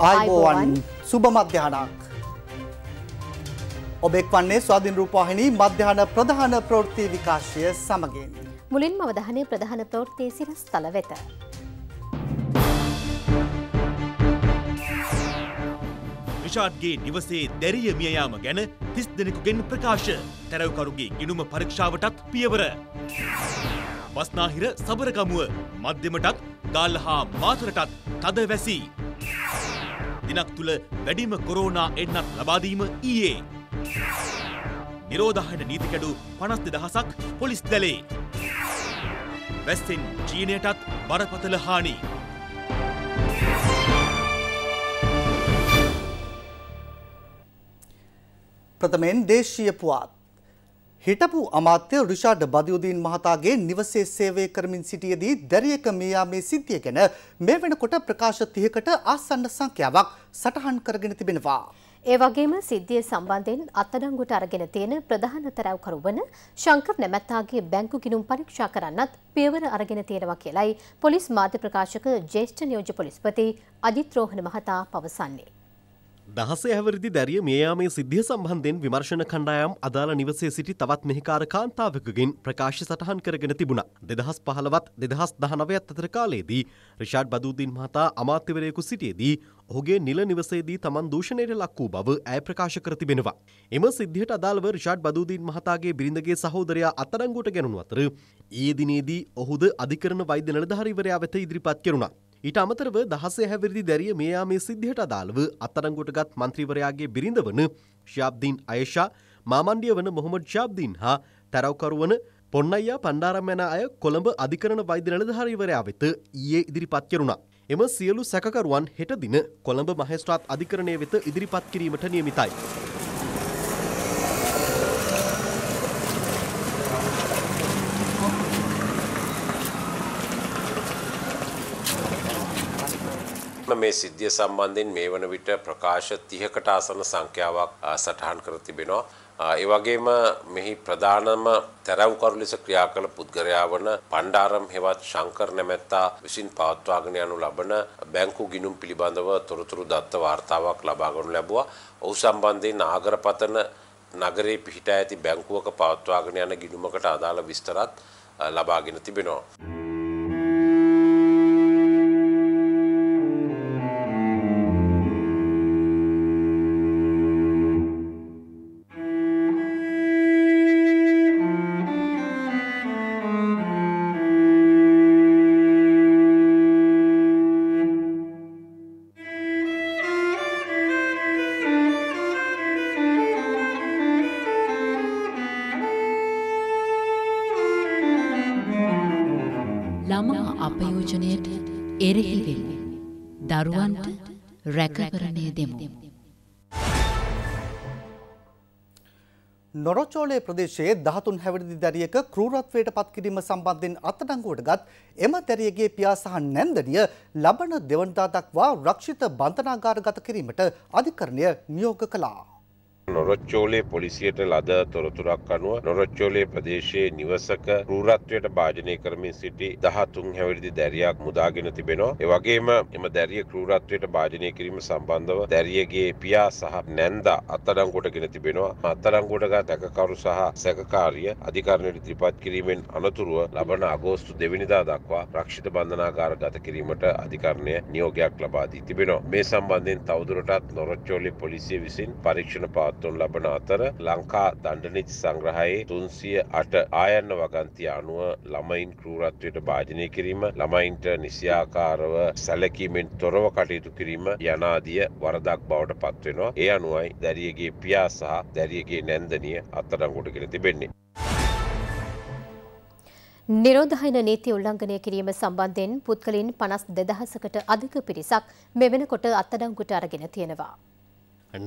ආයිබෝවන් සුබ මධ්‍යහනක්. ඔබෙක් වන්නේ ස්වාධීන් රූපවාහිනී මධ්‍යහන ප්‍රධාන ප්‍රවෘත්ති විකාශය සමගින්. මුලින්ම අවධානය ප්‍රධාන ප්‍රවෘත්ති සිරස්තල වෙත. ෂාඩ්ගේ නිවසේ දැරිය මියයාම ගැන තිස් දෙනෙකුගෙන් ප්‍රකාශ තැරවකරුගේ ගිනුම පරීක්ෂාවටත් පියවර. වස්නාහිර සබරකමුව මධ්‍යමටත් ගල්හා මාතරටත් තද වැසී. දිනක් තුළ වැඩිම කොරෝනා එන්නක් ලබාදීම ඊයේ. නිරෝධහයට නීතිකැඩු පනස්ති දහසක් පොලිස් දැලේ. වැස්සෙන් චීනයටත් බරපතල හානි. ප්‍රථමයෙන් දේශීය පුවත්. හිටපු අමාත්‍ය රුෂාඩ් බදියුදීන් මහතාගේ නිවසේ සේවය කරමින් සිටියදී දැරියක මියාමේ සිද්ධිය ගැන මේ වෙනකොට ප්‍රකාශ 30කට ආසන්න සංඛ්‍යාවක් සටහන් කරගෙන තිබෙනවා. ඒ වගේම සිද්ධිය සම්බන්ධයෙන් අත්අඩංගුවට අරගෙන තියෙන ප්‍රධාන තරව්කරු වන ශංකර් නැමැත්තාගේ බැංකු ගිණුම් පරීක්ෂා කරන්නත් පියවර අරගෙන තියෙනවා කියලයි පොලිස් මාධ්‍ය ප්‍රකාශක ජ්‍යෙෂ්ඨ නියෝජ්‍ය පොලිස්පති අජිත් රෝහණ මහතා පවසන්නේ. දහසේ හැවරිදි දැරිය මියයාමේ සිද්ධිය සම්බන්ධයෙන් විමර්ශන කණ්ඩායම් අදාළ නිවසේ සිටි තවත් මෙහිකාර කාන්තාවකගෙන් ප්‍රකාශ සටහන් කරගෙන තිබුණා. දෙදහස් පහළවත් දෙදහස් දහනවයත් අතර කාලයේදී රිෂාඩ් බදූදීන් මහතා අමාත්‍යවරයෙකු සිටියේදී ඔහුගේ නිල නිවසේදී තමන් දූෂණයට ලක් වූ බව ඇය ප්‍රකාශ කර තිබෙනවා. එම සිද්ධියට අදාළව රිෂාඩ් බදූදීන් මහතාගේ බිරිඳගේ සහෝදරයා අත්අඩංගුවට ගැනුණු අතර ඊයේ දිනේදී ඔහුද අධිකරණ වෛද්‍ය නිලධාරීවරයා වෙත ඉදිරිපත් කෙරුණා. ඊට අමතරව දහසේ හැවිරිදි දැරිය මේයා මේ සිද්ධියට අදාළව අත්අඩංගුවටගත් മന്ത്രിවරයාගේ බිරිඳ වන ෂාබ්දීන් අයෂා මාමණ්ඩිය වන මොහොමඩ් ෂාබ්දීන් හා තරවකරුවන පොන්නයියා පණ්ඩාරම් යන අය කොළඹ අධිකරණ වෛද්‍ය නිලධාරීවරයා වෙත ඊයේ ඉදිරිපත් කෙරුණා. එම සියලු සැකකරුවන් හෙට දින කොළඹ මහේස්ත්‍රාත් අධිකරණය වෙත ඉදිරිපත් කිරීමට නියමිතයි. මේ සිද්ධිය සම්බන්ධයෙන් මේ වන විට ප්‍රකාශ 30කට ආසන්න සංඛ්‍යාවක් සටහන් කර තිබෙනවා. ඒ වගේම මෙහි ප්‍රධානම තරවුකරු ලෙස ක්‍රියා කළ පුද්ගලයා වන පණ්ඩාරම් හෙවත් ශංකර් නැමැත්තා විසින් පවත්වාගෙන යනු ලබන බැංකු ගිණුම් පිළිබඳව තොරතුරු දත්ත වාර්තාවක් ලබා ගන්නු ලැබුවා. ඔහු සම්බන්ධයෙන් ආගරපතන නගරේ පිහිටා ඇති බැංකුවක පවත්වාගෙන යන ගිණුමකට අදාළ විස්තරත් ලබාගෙන තිබෙනවා. අපයෝජනයට එරෙහිවෙන්න. දරුවන්ට රැකකරණය දෙමු. නොරොචෝලේ ප්‍රදේශයේ දහතුන් හැවිරිදි දැරියක කරූරත්වයට පත්කිරීම සම්බන්ධයෙන් අත්තඩංගුවට ගත් එම තැරියගේ පියා සහ නැන්දනිය ලබන දෙවනදා දක්වා රක්ෂිත බන්ධනාගාරගත කිරීමට අධිකරණය නියෝග කළා. නොරොච්චෝලේ පොලිසියට ලද තොරතුරක් අනුව නොරොච්චෝලේ ප්‍රදේශයේ නිවසක රූරත්වයට භාජනය කරමින් සිටි දහතුන් හැවිරිදි දැරියක් මුදාගෙන තිබෙනවා. එවගේම එම දැරිය කෘරත්වයට භාජනය කිරීම සම්බන්ධව දැරියගේ පියා සහ නැන්දා අත්අඩංගුවටගෙන තිබෙනවා. අත්අඩංගුවටගත් දැකකරු සහ සැකකාරිය අධිකරණයට ඉදිරිපත් කිරීමෙන් අනතුරුව ලබන අගෝස්තු දෙවැනිදා දක්වා රක්ෂිත බන්ධනාගාර ගත කිරීමට අධිකරණය නියෝගයක් ලබා දී තිබෙනවා. මේ සම්බන්ධයෙන් තවදුරටත් නොරොච්චෝලේ පොලිසිය විසින් පරීක්ෂණ පාද පත්වනු ලබන අතර ලංකා දණ්ඩනිච් සංග්‍රහයේ තුන්සිය අට ආයන්න වගන්තිය අනුව ළමයින් කරූරත්වයට භාජනය කිරීම ළමයින්ට නිසියාකාරව සැලකීමෙන් තොරව කටයුතු කිරීම යනාදිය වරදක් බවට පත්වෙනවා ඒ අනුවයි දැරියගේ පියා සහ දැරියගේ නැන්දනිය අත්තරංගොට කර තිබෙන්නේ. නිරෝධහයින නීති උල්ලංඝනය කිරීම සම්බන්ධයෙන් පුද්ගලින් පනස් දෙදහසකට අධික පිරිසක් මෙවැනකොට අත්තඩංගුට අරගෙන තියෙනවා.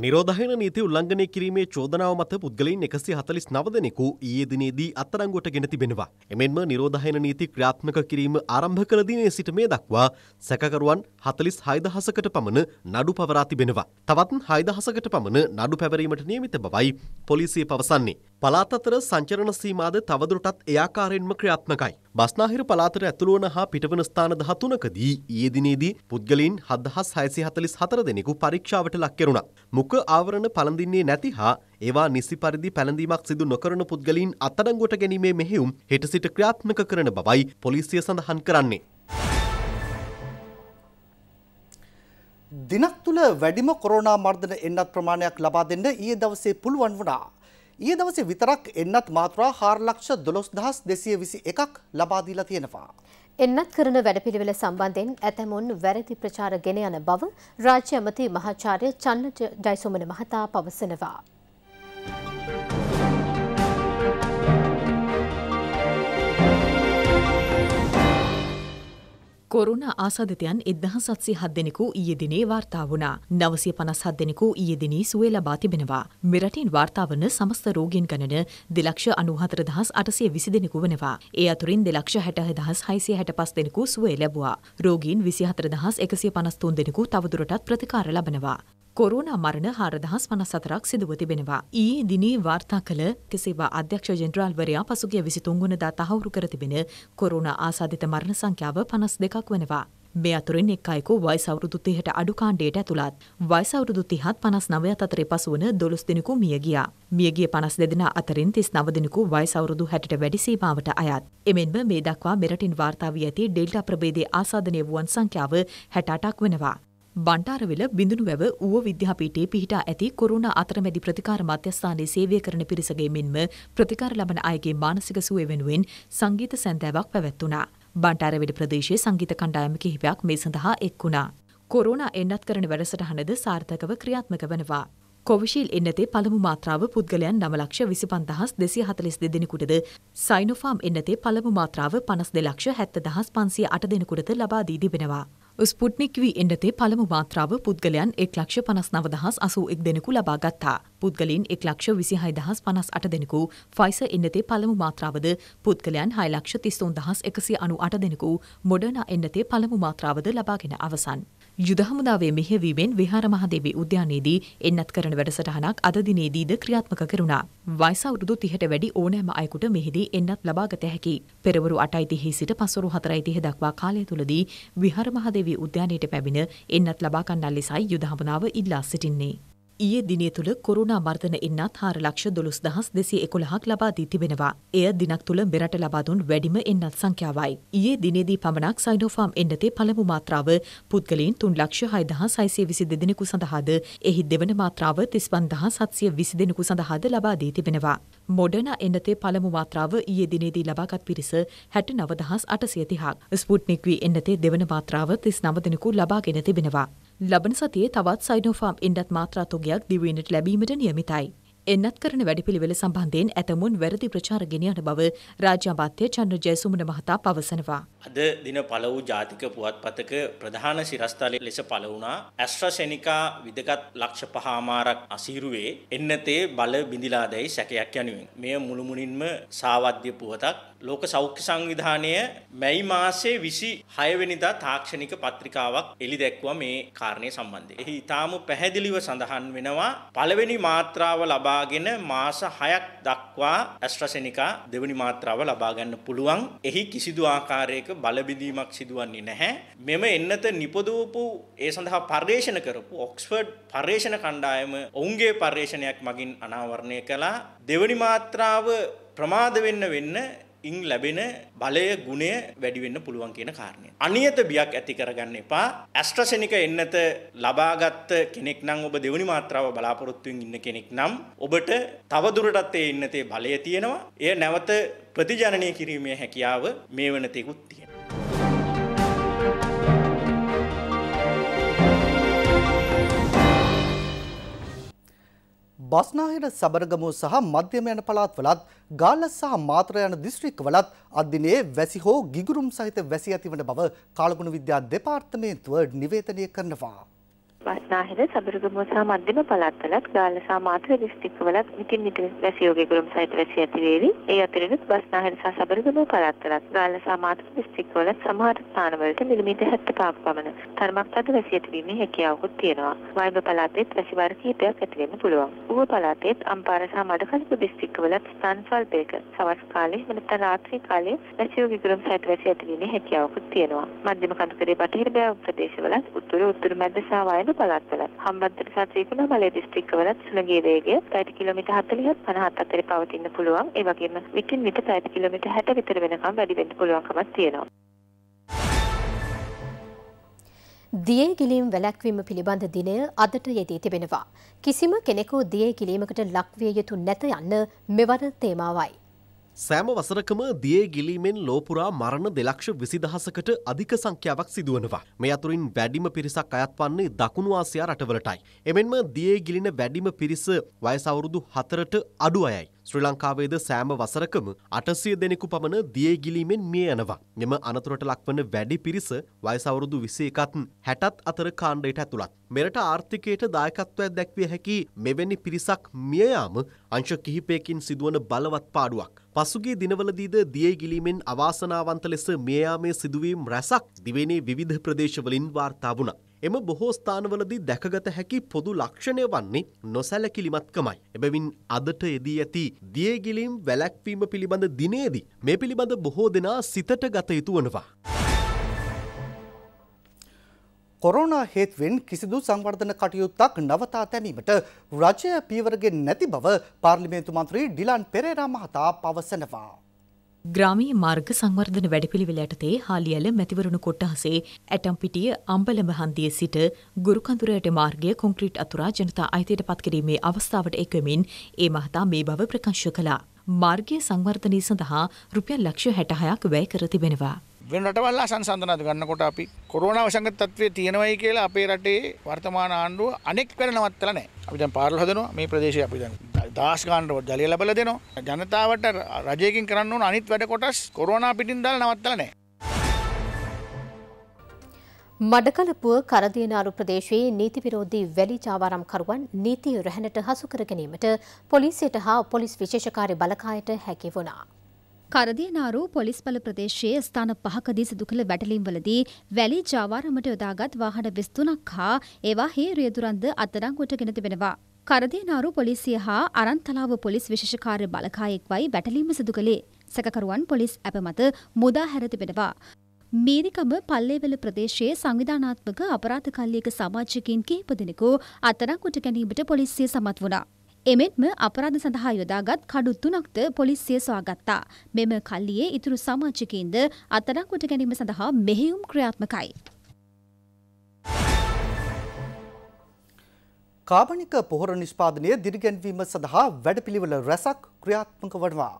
නිරෝධහන නීති උල්ලංඝනය කිරීමේ චෝදනාව මත පුද්ගලයින් එකසි හතලිස් නවදනෙකු ඊයේ දිනේදී අත්තරංගුවට ගෙන තිබෙනවා. එමෙන්ම නිරෝධහන නීති ක්‍රියාත්මක කිරීම ආරම්භ කළ දිනේ සිට මේ දක්වා සැකකරුවන් හතලිස් හයදහසකට පමණ නඩු පවරා තිබෙනවා. තවත් හයදහසකට පමණ නඩු පැවරීමට නියමිත බවයි පොලිසිය පවසන්නේ. පලාත් අතර සංචරණ සීමාද තවදුරටත් එයාකාරයෙන්ම ක්‍රියාත්මකයි. බස්නාහිර පලාතර ඇතුළුවන හා පිටවන ස්ථාන 13කදී ඊයේ දිනේදී පුද්ගලයන් 7644 දෙනෙකු පරීක්ෂාවට ලක් කෙරුණා. මුඛ ආවරණ පළඳින්නේ නැති හා ඒවා නිසි පරිදි පැළඳීමක් සිදු නොකරන පුද්ගලයන් අත්අඩංගුවට ගැනීමේ මෙහෙයුම් හෙට සිට ක්‍රියාත්මක කරන බවයි පොලිසිය සඳහන් කරන්නේ. දිනක් තුළ වැඩිම කොරෝනා මර්ධන එන්නත් ප්‍රමාණයක් ලබා දෙන්න ඊයේ දවසේ පුළුවන් වුණා. ඊයේ දවසේ විතරක් එන්නත් මාත්‍රා 412221ක් ලබා දීලා තියෙනවා. එන්නත් කරන වැඩපිළිවෙල සම්බන්ධයෙන් ඇතැමුන් වැරදි ප්‍රචාර ගෙන යන බව රාජ්‍ය අමති මහාචාර්ය චන්න ජයසුමන මහතා පවසනවා. කොරුණ ආසාධතයන් එදහ සත්සි හත් දෙනෙකු ඊයේ දිනේ වාර්තා වුණා. නවසය පනස් හත් දෙනෙකු ඊයේ දිනේ සුවේ ලබා තිබෙනවා. මෙරටින් වාර්තාාවන සමස්ත රෝගෙන් ගණන දෙලක්ෂ අනුහතර දහස් අටසේ විසි දෙනෙකු වනවා. ඒ අතුරින් දෙලක්ෂ හැටහ දහස් හයිසේ හැට පස් දෙනෙකු සුවේ ලැබවා. රෝගීන් විසිහතර දහස් එකසිය පනස්තුන් දෙනෙකු තවදුරටත් ප්‍රතිකාර ලබනවා. කොරුණා මරණ හාරදහස් පනසතරක් සිදුව තිබෙනවා. ඊයේ දිනේ වාර්තා කළ කෙසේවා අධ්‍යක්ෂ ජෙනරාල්වරයා පසුගිය විසිතුන්ගුණදා තහවුරු කර තිබෙන කොරුණා ආසාධිත මරණ සංඛ්‍යාව පනස් දෙකක් වනවා. මේ අතුරින් එක් අයකු වයිසවුරුදු තිහට අඩුකාණ්ඩයට ඇතුළත් වයිසවුරුදු තිහත් පනස් නවය අතරේ පසුවන දොළොස් දෙනෙකු මිය ගියා. මියගිය පනස් දෙදෙන අතරින් තිස් නවදිනෙකු වයිසවුරුදු හැටට වැඩි සීමාවට අයත්. එමෙන්ම මේ දක්වා මෙරටින් වාර්තා වී ඇති ඩෙල්ටා ප්‍රභේදයේ ආසාදනය වුවන් සංඛ්‍යාව හැට අටක් වෙනවා. බණ්ඩාරවෙල බිඳුනුවැව ඌව විද්‍යාපීටේ පිහිටා ඇති කොරුණා අතරමැදි ප්‍රතිකාර මධ්‍යස්ථානයේ සේවය කරන පිරිසගේ මෙන්ම ප්‍රතිකාර ලබන අයගේ මානසික සුවය වෙනුවෙන් සංගීත සැන්දෑවක් පැවැත්වුණා. බණ්ඩාරවෙල ප්‍රදේශයේ සංගීත කණ්ඩායම කිහිපයක් මේ සඳහා එක් වුණා. කොරුණා එන්නත් කරන වැඩසටහනද සාර්ථකව ක්‍රියාත්මක වනවා. කොවිශීල් එන්නතේ පළමු මාත්‍රාව පුද්ගලයන් නමලක්ෂ විසිපන්දහස් දෙසිය හතලිස් දෙදෙනෙකුටද සයිනොෆාම් එන්නතේ පළමු මාත්‍රාව පනස් දෙලක්ෂ හැත්ත දහස් පන්සිය අට දෙනකුටද ලබාදී තිබෙනවා. ස්පුට්නික් වී එන්නතේ පළමු මාත්‍රාව පුද්ගලයන් එක් ලක්ෂ පනස් නවදහස් අසූ එක් දෙනෙකු ලබා ගත්තා. පුද්ගලින් එක් ලක්ෂ විසිහයිදහස් පනස් අට දෙනෙකු ෆයිස එන්නතේ පළමු මාත්‍රාවද පුද්ගලයන් හයිලක්ෂ තිස්තුන් දහස් එකසි අනු අට දෙනෙකු මොඩන එන්නතේ පළමු මාත්‍රාවද ලබාගෙන අවසන්. යුද හමුදාවේ මෙහෙවීමෙන් විහාර මහදේවී උද්‍යානයේදී එන්නත් කරන වැඩසටහනක් අද දිනේදීද ක්‍රියාත්මක කරුණා. වයස අවුරුදු 30ට වැඩි ඕනෑම අයෙකුට මෙහිදී එන්නත් ලබාගත හැකි. පෙරවරු 8:30 සිට පසුරු 4:30 දක්වා කාලය තුලදී විහාර මහදේවී උද්‍යානයට පැමිණ එන්නත් ලබා ගන්නා ලෙසයි යුද හමුදාව ඉල්ලා සිටින්නේ. ඊයේ දිනේ තුළ කොරුණා මර්ධන එන්නත් හාර ලක්ෂ දොළොස් දහස් දෙසේ එකොළහක් ලබා දී තිබෙනවා. එය දිනක් තුළ මෙරට ලබාදුන් වැඩිම එන්නත් සංඛ්‍යාවයි. ඊයේ දිනේදී පමණක් සයිනෝෆාම් එන්නතේ පළමු මාත්‍රාව පුද්ගලයින් තුන් ලක්ෂ හයදහ සයිසය විසි දෙදෙනෙකු සඳහාද එහි දෙවන මාත්‍රාව තිස්පන් දහ සත්සිය විසි දෙනෙකු සඳහාද ලබා දී තිබෙනවා. මොඩන එන්නතේ පළමු මාත්‍රාව ඊයේ දිනේදී ලබාගත් පිරිස හැට නවදහස් අටසියතිහක්. ස්පුට්නික්වී එන්නතේ දෙවන මාත්‍රාව තිස් නවදෙනෙකු ලබාගෙන තිබෙනවා. ලබන සතියේ තවත් සයිනෝෆාම් ඉන්ඩත් මාත්‍රාතොගයක් දිවීනට ලැබීමට නියමිතයි. එන්නත් කරන වැඩිපිළිවෙල සම්බන්ධයෙන් ඇතමුන් වැරදි ප්‍රචාර ගෙනියන බව රාජ්‍ය අමාත්‍ය චන්ද්‍ර ජයසුමන මහතා පවසනවා. අද දින පළ වූ ජාතික පුවත්පතක ප්‍රධාන සිරස්තලය ලෙස පළ වුණා ඇස්ට්‍රසෙනිකා විදගත් ලක්ෂ පහමාරක් අසීරුවේ එන්නතේ බල බිඳිලාදැයි සැකයක් යනුවෙන්. මෙය මුළුමුණින්ම සාවද්‍ය පුවතක් ලෝක සෞඛ්‍ය සංවිධානය මැයි මාසේ 26 වෙනිදා තාක්ෂණික පත්‍රිකාවක් එලි දැක්වුවා මේ කාරණේ සම්බන්ධයෙන්. එහි ඊටාම පැහැදිලිව සඳහන් වෙනවා පළවෙනි මාත්‍රාව ලබාගෙන මාස 6ක් දක්වා ඇස්ට්‍රසෙනිකා දෙවෙනි මාත්‍රාව ලබා ගන්න පුළුවන්. එහි කිසිදු ආකාරයක බලබිඳීමක් සිදුවන්නේ නැහැ. මෙම එන්නත නිපදවපු ඒ සඳහා පර්යේෂණ කරපු ඔක්ස්ෆර්ඩ් පර්යේෂණ කණ්ඩායම ඔවුන්ගේ පර්යේෂණයක් මගින් අනාවරණය කළා. දෙවෙනි මාත්‍රාව ප්‍රමාද වෙන්න වෙන්න ඉන් ලැබෙන බලය ගුණය වැඩිවෙන්න පුළුවන් කියන කාරණය. අනියත බියක් ඇති කරගන්න එපා ඇස්ට්‍රසනික එන්නත ලබාගත්ත කෙනෙක් නම් ඔබ දෙවනි මාත්‍රාව බලාපොරොත්තුවෙන් ඉන්න කෙනෙක් නම් ඔබට තවදුරටත් ඒ ඉන්නතේ බලය තියෙනවා එය නැවත ප්‍රතිජනනය කිරීමේ හැකියාව මේ වනතෙකුත් තියෙන. බස්නාහිර සබරගමු සහ මධ්‍යම යන පළාත්වලත් ගාල්ලස් සහ මාතර යන දිස්ත්‍රික්කවලත් අදිනේ වැසි හෝ ගිගුරුම් සහිත වැසි ඇතිවන බව කාලගුණ විද්‍යා දෙපාර්තමේන්තුව නිවේදනය කරනවා. බස්නාහිර සබරගමුව සහ මධ්‍යම පළාත්වලත් ගාල්ල සහ මාතර දිස්ත්‍රික්කවලත් මිටින් මිට වැසියෝගේ ගුරුම් සහිත වැසි ඇති වේවි. ඒ අතරිනුත් බස්නාහිර සහ සබරගමුව පළාත්වලත් ගාල්ල සහ මාතර දිස්ත්‍රික්කවලත් සමහර ස්ථානවලට මිලිමීටර් 75ක පමණ තරමක් තද වැසි ඇතිවීමේ හැකියාවකුත් තියෙනවා. වයඹ පළාතේත් වැසි වර්ග කිහිපයක් ඇති වෙන්න පුළුවන්. ඌව පළාතේත් අම්පාර සහ මඩකලපු දිස්ත්‍රික්කවලත් ස්ථාන ස්වල්පයක සවස් කාලයේ වෙනත රාත්‍රී කාලයේ වැසියෝගේ ගුරුම් සහිත වැසි ඇතිවීමේ හැකියාවකුත් තියෙනවා. මධ්‍යම කඳුකරේ බටහිර බැව් ප්‍රදේශවලත් උතුරු උතුරු මැද සහ වයඹ පළාත්වලත් හම්බන්තොට සහ ත්‍රිකුණාමලය දිස්ත්‍රික්කවලත් සුළඟේ වේගය පැයට කිලෝමීටර් 40ත් 50ත් අතර පවතින්න පුළුවන්. ඒ වගේම විටින් විට පැයට කිලෝමීටර් 60 විතර වෙනකම් වැඩි වෙන්න පුළුවන්කමක් තියෙනවා. දියේ ගිලීම් වැළැක්වීම පිළිබඳ දිනය අදට යෙදී තිබෙනවා. කිසිම කෙනෙකු දියේ ගිලීමකට ලක්විය යුතු නැත යන්න මෙවර තේමාවයි. සෑම වසරකම දිය ගිලීමෙන් ලෝපුරා මරණ දෙලක්ෂ විසිදහසකට අධික සංඛ්‍යාවක් සිදුවනවා. මේ අතුරින් වැඩිම පිරිසක් අයත් වන්නේ දකුණු ආසියා රටවලටයි. එමෙන්ම දිය ගිලින වැඩිම පිරිස වයසවුරුදු හතරට අඩු අයයි. ශ්‍රී ලංකාවේද සෑම වසරකම අටසිය දෙනෙකු පමණ දියගිලීමෙන් මිය යනවා. මෙම අනතුරට ලක්වන වැඩි පිරිස වයසවරුදු විසේ එකත් හැටත් අතර කාණ්ඩයට ඇතුළත්. මෙරට ආර්ථිකයට දායකත්වයක් දැක්විය හැකි මෙවැනි පිරිසක් මියයාම අංශ කිහිපයකින් සිදුවන බලවත් පාඩුවක්. පසුගේ දිනවලදීද දිය ගිලීමෙන් අවාසනාවන්ත ලෙස මියයාමේ සිදුවීම් රැසක් දිවෙනේ විධ ප්‍රදේශවලින් වාර්තා වුණා. එම බොහෝ ස්ථානවලදී දැකගත හැකි පොදු ලක්ෂණය වන්නේ නොසැලකිලිමත්කමයි. එබැවින් අදට එදී ඇති දියගිලීම් වැළැක්වීම පිළිබඳ දිනේදී මේ පිළිබඳ බොහෝ දෙනා සිතට ගත යුතු වනවා. කොරෝනා හේතුවෙන් කිසිදු සංවර්ධන කටයුත්තක් නවතා තැනීමට රජය පියවරගෙන නැති බව පාර්ලිමේන්තු මන්ත්‍රී ඩිලන් පෙරේරා මහතා පවසනවා. ග්‍රාමී මාර්ග සංවර්ධන වැඩපිළිවෙල යටතේ හාලියල මැතිවරණු කොට්ටහසේ ඇටම්පිටිය අම්බලඹ හන්දිය සිට ගුරුකඳුරයට මාර්ගය කොන්ක්‍රීට් අතුරා ජනතා අයිතයට පත්කිරීමේ අවස්ථාවට එක්වමින් ඒ මහතා මේ බව ප්‍රකාශ කළා. මාර්ගය සංවර්ධනය සඳහා රුපියල් ලක්ෂ හැටහයක් වැය කර තිබෙනවා. වෙන රටවල් සංසන්ධනද ගන්නකොට අපි කොරෝනා වසංගත තත්ත්වය තියෙනවයි කියලා අපේ රටේ වර්තමාන ආණ්ඩුව අනෙක් පැන නවත්තලා නැහැ. අපි දැන් පාරල හදනවා මේ ප්‍රදේශය අපි දැන් දහස් ගානට ජලය ලැබලා දෙනවා. ජනතාවට රජයකින් කරන්න ඕන අනිත් වැඩ කොටස් කොරෝනා පිටින් දාලා නවත්තලා නැහැ. මඩකලපුව කරදියනාරු ප්‍රදේශයේ නීති විරෝධී වැලි ජාවාරම්කරුවන් නීතිය රැහැනට හසු කර ගැනීමට පොලිසියට හා පොලිස් විශේෂකාරි බලකායට හැකි වුණා. කරදියනාරු පොලිස් බල ප්‍රදේශයේ ස්ථාන පහකදී සිදු කළ වැටලීම්වලදී වැලි ජාවාරමට යොදාගත් වාහන 23ක් හා ඒවා හේ රියදුරන්ද අත්අඩංගුවට ගෙන තිබෙනවා. කරදියනාරු පොලිසිය හා අරන්තලාව පොලිස් විශෂකාරය බලකායෙක්වයි වැටලීම සිදු කළේ සැකකරුවන් පොලිස් ඇප මත මුදා හැරතිබෙනවා. මීරිකම පල්ලේවල ප්‍රදේශයේ සංවිධානාත්මක අපරාධ කල්ලියක සමාජකින් කිහිප දෙනෙකු අත්තරක් උට ගැනීමට පොලිසිය සමත් වුණා. එමෙන්ම අපරාධ සඳහා යොදාගත් කඩු තුනක්ද පොලිසිය සොයාගත්තා. මෙම කල්ලියේ ඉතුරු සමාජකින්ද අත්තරක් උට ගැනීම සඳහා මෙහෙයුම් ක්‍රියාත්මකයි. කාබනික පොහොර නිෂ්පාදනය දිරිගැන්වීම සඳහා වැඩපිළිවෙල රැසක් ක්‍රියාත්මක වනවා.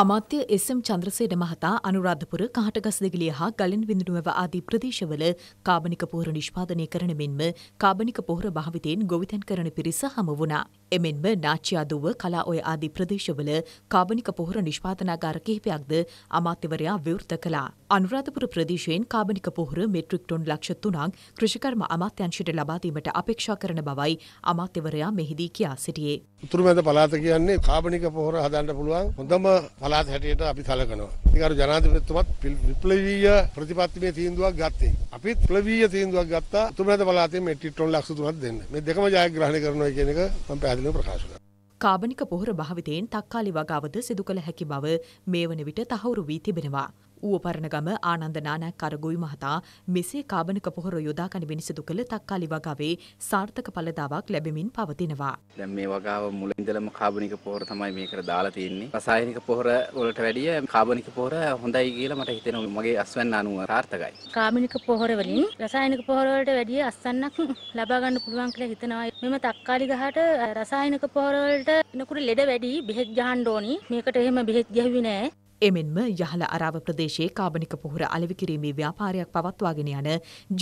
අමාත්‍ය එස්.එම්. චන්ද්‍රසේන මහතා අනුරාධපුර කාටගස් දෙගලිය හා ගලෙන් විඳුනුවව ආදී ප්‍රදේශවල කාබනික පොහොර නිෂ්පාදනය කරන මෙන්ම කාබනික පොහොර භාවිතයෙන් ගොවිතැන් කරන පිරිස හමු වුණා. එමෙන්ම නාච්‍ය අදුව කලා ඔය ආදී ප්‍රදේශවල කාබනික පොහොර නිෂ්පාදනාගාර කිහිපයක්ද අමාත්‍යවරයා විවෘත කළා. අනුරාධපුර ප්‍රදේශයෙන් කාබනික පොහොර මෙට්‍රික් ටොන් ලක්ෂ තුනක් කෘෂිකර්ම අමාත්‍යංශයට ලබා දීමට අපේක්ෂා කරන බවයි අමාත්‍යවරයා මෙහිදී කියා සිටියේ. උතුරුමැද පළාත කියන්නේ කාබනික පොහොර හදන්න පුළුවන් හොඳම පළාත හැටියට අපි සැලකනවා. ඉතින් අර ජනාධිපතිතුමත් විප්ලවීය ප්‍රතිපත්තිමේ තීන්දුවක් ගත්තේ. අපිත් විප්ලවීය තීන්දුවක් ගත්තා උතුරුමැද පළාතේ මෙට්‍රික් ටොන් ලක්ෂ තුනක් දෙන්න. මේ දෙකම ජයග්‍රහණය කරනවා කියන එක මම පැහැදිලිව ප්‍රකාශ කරනවා. කාබනික පොහොර භාවිතයෙන් තක්කාලි වගාවද සිදු කළ හැකි බව මේ වන විට තහවුරු වී තිබෙනවා. ඌවපරණගම ආනන්ද නානක් කරගොයි මහතා මෙසේ කාබනික පොහොර යොදාගනි විනිසුදු කළ තක්කාලි වගාවේ සාර්ථක පළදාවක් ලැබෙමින් පවතිනවා. දැන් මේ වගාව මුලින්දලම කාබනික පොහොර තමයි මේකට දාලා තියෙන්නේ. රසායනික පොහොර වලට වැඩිය කාබනික පොහොර හොඳයි කියලා මට හිතෙනවා. මගේ අස්වැන්න අනුව සාර්ථකයි. කාබනික පොහොර වලින් රසායනික පොහොර වලට වැඩිය අස්වැන්නක් ලබා ගන්න පුළුවන් කියලා හිතනවා. මෙම තක්කාලි ගහට රසායනික පොහොර වලට නකුරු ලෙඩ වැඩි බෙහෙත් ගහන්න ඕනි. මේකට එහෙම බෙහෙත් ගැහුවේ නෑ. එමෙන්ම යහල අරාව ප්‍රදේශයේ කාබනික පොහොර අලෙවි කිරීමේ ව්‍යාපාරයක් පවත්වාගෙන යන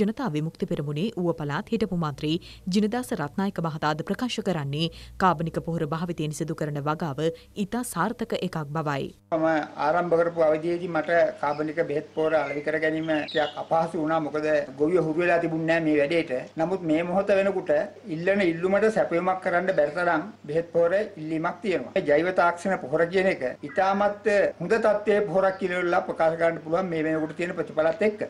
ජනතා විමුක්ති පෙරමුණේ ඌව පළාත් හිටපු මන්ත්‍රී ජිනදාස රත්නායක මහතාද ප්‍රකාශ කරන්නේ කාබනික පොහොර භාවිතයෙන් සිදු කරන වගාව ඉතා සාර්ථක එකක් බවයි. මම ආරම්භ කරපු අවධියේදී මට කාබනික බෙහෙත් පොහොර අලෙවි කර ගැනීම ටිකක් අපහසු වුණා මොකද ගොවිය හුරු වෙලා තිබුණේ මේ වැඩේට. නමුත් මේ මොහොත වෙනකොට ඉල්ලන ඉල්ලුමට සැපයීමක් කරන්න බැරි තරම් බෙහෙත් පොහොර ඉල්ලීමක් තියෙනවා. ජෛව තාක්ෂණ පොහොර කියන එක ඉතාමත් හොඳ තත්ත්වයේ හොරක් කියලා ප්‍රකාශ කරන්න පුළුවන් මේ වෙනකොට තියෙන ප්‍රතිඵලات එක්ක.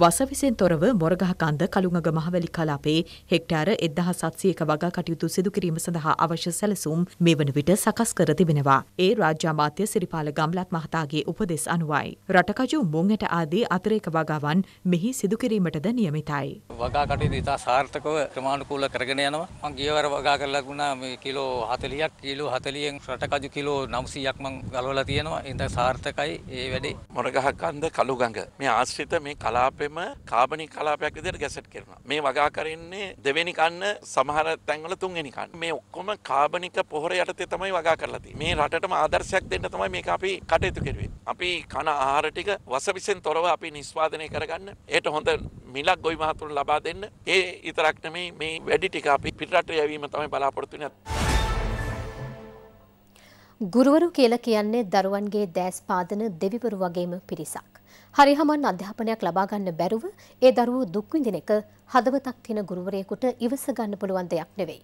වසවිසින් තොරව මොරගහ කන්ද කළුඟග මහවැලි කලාපේ හෙක්ටාර 1700ක වගා කටයුතු සිදු කිරීම සඳහා අවශ්‍ය සැලසුම් මේ වන විට සකස් කර තිබෙනවා. ඒ රාජ්‍ය අමාත්‍ය සිරිපාල ගම්ලත් මහතාගේ උපදෙස් අනුවයි. රටකජු මුංගට ආදී අතිරේක වගාවන් මෙහි සිදු කිරීමටද නියමිතයි. වගා කටයුතු ඉතා සාර්ථකව ක්‍රමානුකූල කරගෙන යනවා. මම ගියවර වගා කරලා ගුණා මේ කිලෝ 40ක් කිලෝ 40න් රටකජු කිලෝ 900ක් මම ගලවලා තියෙනවා. ඉතින් සාර්ථකයි ඒ වැඩේ. මොරගහ කන්ද කළුගඟ මේ ආශ්‍රිත මේ කලාප කලාපෙම කාබනික කලාපයක් විදිහට ගැසට් කරනවා. මේ වගා කරන්නේ දෙවෙනි කන්න සමහර තැන්වල තුන්වෙනි කන්න. මේ ඔක්කොම කාබනික පොහොර යටතේ තමයි වගා කරලා තියෙන්නේ. මේ රටටම ආදර්ශයක් දෙන්න තමයි මේක අපි කටයුතු කෙරුවේ. අපි කන ආහාර ටික වසවිසෙන් තොරව අපි නිස්පාදනය කරගන්න. ඒට හොඳ මිලක් ගොවි මහතුන් ලබා දෙන්න. ඒ විතරක් නෙමෙයි මේ වැඩි ටික අපි පිටරට යැවීම තමයි බලාපොරොත්තු වෙන්නේ. ගුරුවරු කියලා කියන්නේ දරුවන්ගේ දෑස් පාදන දෙවිවරු වගේම පිරිසක්. හරිහමන් අධ්‍යාපනයක් ලබා ගන්න බැරුව ඒ දරුවෝ දුක් විඳින එක හදවතක් තියෙන ගුරුවරයෙකුට ඉවස ගන්න පුළුවන් දෙයක් නෙවෙයි.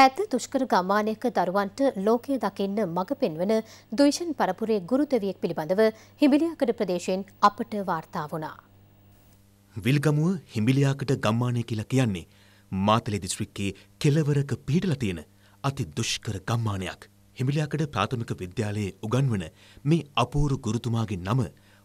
ඈත දුෂ්කර ගම්මානයක දරුවන්ට ලෝකය දකින්න මඟ පෙන්වන දුයිෂන් පරපුරේ ගුරු දෙවියෙක් පිළිබඳව හිඹිලියාකඩ ප්‍රදේශයෙන් අපට වාර්තා වුණා. විල්ගමුව හිඹිලියාකඩ ගම්මානය කියලා කියන්නේ මාතලේ දිස්ත්‍රික්කයේ කෙළවරක පිහිටලා තියෙන අති දුෂ්කර ගම්මානයක්. හිමිලියකඩ ප්‍රාථමික විද්‍යාලයේ උගන්වන මේ අපූරු ගුරුතුමාගේ නම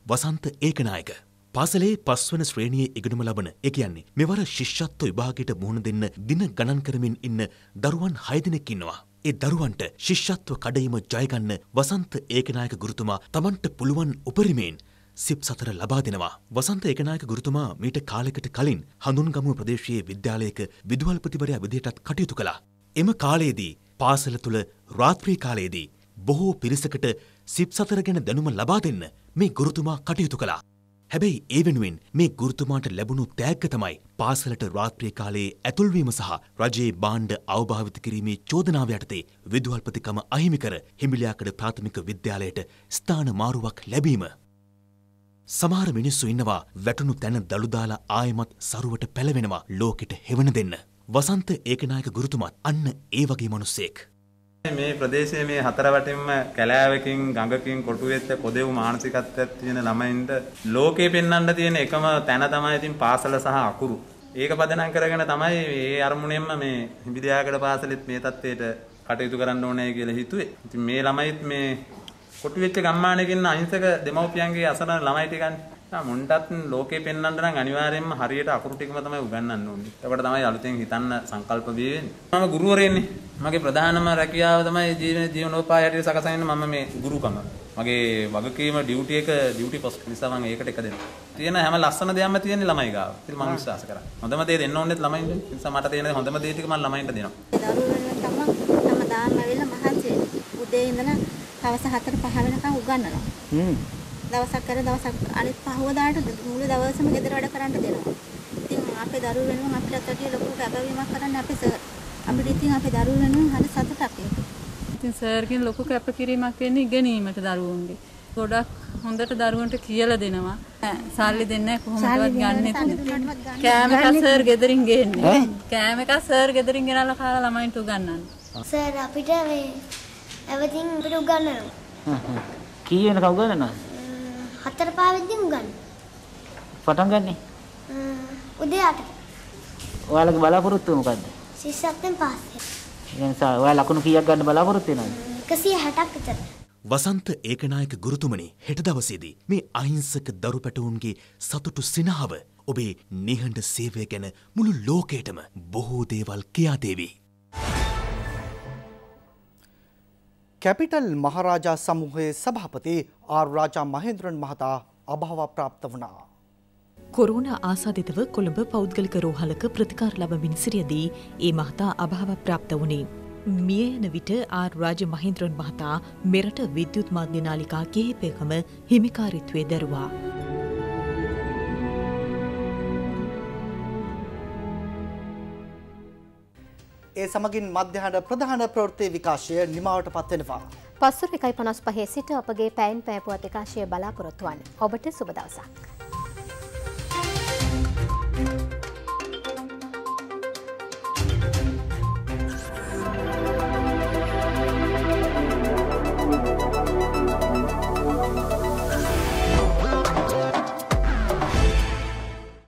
වසන්ත ඒකනායක. පාසලේ පස්වන ශ්‍රේණියේ ඉගෙනුම ලබන ඒ කියන්නේ මෙවර ශිෂ්‍යත්ව විභාගයට මුහුණ දෙන්න දින ගණන් කරමින් ඉන්න දරුවන් 6 දෙනෙක් ඉන්නවා. ඒ දරුවන්ට ශිෂ්‍යත්ව කඩයිම ජයගන්න වසන්ත ඒකනායක ගුරුතුමා තමන්ට පුළුවන් උපරිමයෙන් සිප් සතර ලබා දෙනවා. වසන්ත ඒකනායක ගුරුතුමා මීට කාලෙකට කලින් හඳුන්ගමුව ප්‍රදේශයේ විද්‍යාලයක විදුහල්පතිවරයා විදිහටත් කටයුතු කළා. එම කාලයේදී පාසල තුළ රාත්‍රී කාලයේදී බොහෝ පිරිසකට සිප් සතර ගැන දැනුම ලබා දෙන්න මේ ගුරුතුමා කටයුතු කළා. හැබැයි ඒ වෙනුවෙන් මේ ගුරුතුමාට ලැබුණු තෑග්ග තමයි පාසලට රාත්‍රී කාලයේ ඇතුල්වීම සහ රජයේ බාණ්ඩ අවභාවිත කිරීමේ චෝදනාව යටතේ විදුහල්පතිකම අහිමි කර හිඹිලියාකඩ ප්‍රාථමික විද්‍යාලයට ස්ථාන මාරුවක් ලැබීම. සමහර මිනිස්සු ඉන්නවා වැටුණු තැන දළුදාලා ආයමත් සරුවට පැලවෙනවා ලෝකෙට හෙවන දෙන්න. වසන්ත ඒකනායක ගුරුතුමත් අන්න ඒ වගේ මනුස්සෙක්. මේ ප්‍රදේශයේ මේ හතර වටින්ම කැලෑවකින් ගඟකින් කොටුවෙත් පොදෙව් මානසිකත්වයක් තියෙන ළමයින්ට ලෝකේ පෙන්වන්න තියෙන එකම තැන තමයි ඉතින් පාසල සහ අකුරු. ඒක පදනම් කරගෙන තමයි මේ අරමුණෙන්ම මේ හිඹිදයාගඩ පාසලෙත් මේ තත්ත්වයට කටයුතු කරන්න ඕනේ කියලා හිතුවේ. ඉතින් මේ ළමයිත් මේ කොටුවෙච්ච ගම්මානයකින් අහිංසක දෙමව්පියන්ගේ අසරණ ළමයි ටිකන්නේ මුන්ටත් ලෝකේ පෙන්වන්න නම් අනිවාර්යයෙන්ම හරියට අකුරු ටිකම තමයි උගන්වන්න ඕනේ. එතකොට තමයි අලුතෙන් හිතන්න සංකල්ප වේ වෙන්නේ. මම ගුරුවරයෙන්නේ. මගේ ප්‍රධානම රැකියාව තමයි ජීවන ජීවනෝපාය හැටියට සකසන මම මේ ගුරුකම. මගේ වගකීම ඩියුටි එක ඩියුටි පොස්ට් නිසා මම ඒකට එක දෙනවා. තියෙන හැම ලස්සන දෙයක්ම තියෙන්නේ ළමයි ගාව. ඉතින් මම විශ්වාස කරා. හොඳම දේ දෙන්න ඕනේ ළමයින්ට. ඒ නිසා මට තියෙන හොඳම දේ ටික මම ළමයින්ට දෙනවා. දරුවෝ වෙන තම තම දාන්න වෙලා මහන්සි. උදේ ඉඳලා හවස 4 5 වෙනකම් උගන්වනවා. හ්ම්. දවසක් කර දවසක් අනිත් පහවදාට මුළු දවසම ගෙදර වැඩ කරන්න දෙනවා. ඉතින් අපේ දරුවෝ වෙනුවෙන් අපිට අතට ලොකු කැපවීමක් කරන්න අපේ සර් අපිට ඉතින් අපේ දරුවෝ වෙනුවෙන් හරි සතුටක් ඒක. ඉතින් සර්ගෙන් ලොකු කැපකිරීමක් වෙන්නේ ඉගෙනීමට දරුවන්ගේ. ගොඩක් හොඳට දරුවන්ට කියලා දෙනවා. සල්ලි දෙන්නේ කොහොමදවත් ගන්නෙ. කෑම එක සර් ගෙදරින් ගේන්නේ. කෑම එක සර් ගෙදරින් ගෙනල්ලා කාලා ළමයින්ට උගන්වන්නේ. සර් අපිට මේ everything අපිට උගන්වනවා. කී වෙනකම් උගන්වනවා? හතර පාවෙද්දී උගන්න. පටන් ගන්නෙ? උදේ 8ට. ඔයාලගේ බලාපොරොත්තුව මොකද්ද? 37න් පාස් වෙන්න. එහෙනම් ඔයාලා ලකුණු කීයක් ගන්න බලාපොරොත්තු වෙනවද? 160ක් විතර. වසන්ත ඒකනායක ගුරුතුමනි හෙට දවසේදී මේ අහිංසක දරු පැටවුන්ගේ සතුටු සිනහව ඔබේ නිහඬ සේවය ගැන මුළු ලෝකයටම බොහෝ දේවල් කියා දේවී. කැපිටල් මහරාජා සමූහයේ සභාපති ආර් රාජා මහේන්ද්‍රන් මහතා අභාව ප්‍රාප්ත වුණා. කොරෝණ ආසාධිතව කොළඹ පෞද්ගලික රෝහලක ප්‍රතිකාර ලබමින් සිටියදී ඒ මහතා අභාව ප්‍රාප්ත වුණේ. මිය යන විට ආර් රාජ මහේන්ද්‍රන් මහතා මෙරට විද්‍යුත් මාධ්‍ය නාලිකා කිහිපයකම හිමිකාරීත්වයේ දරුවා. ඒ සමගින් මධ්‍යහන ප්‍රධාන ප්‍රවෘත්ති විකාශය නිමාවට පත්වෙනවා. පස්සුර එකයි පනස් පහේ සිට අපගේ පැයින් පෑපුවත් විකාශය බලාපොරොත්තුවන් ඔබට සුබදවසක්.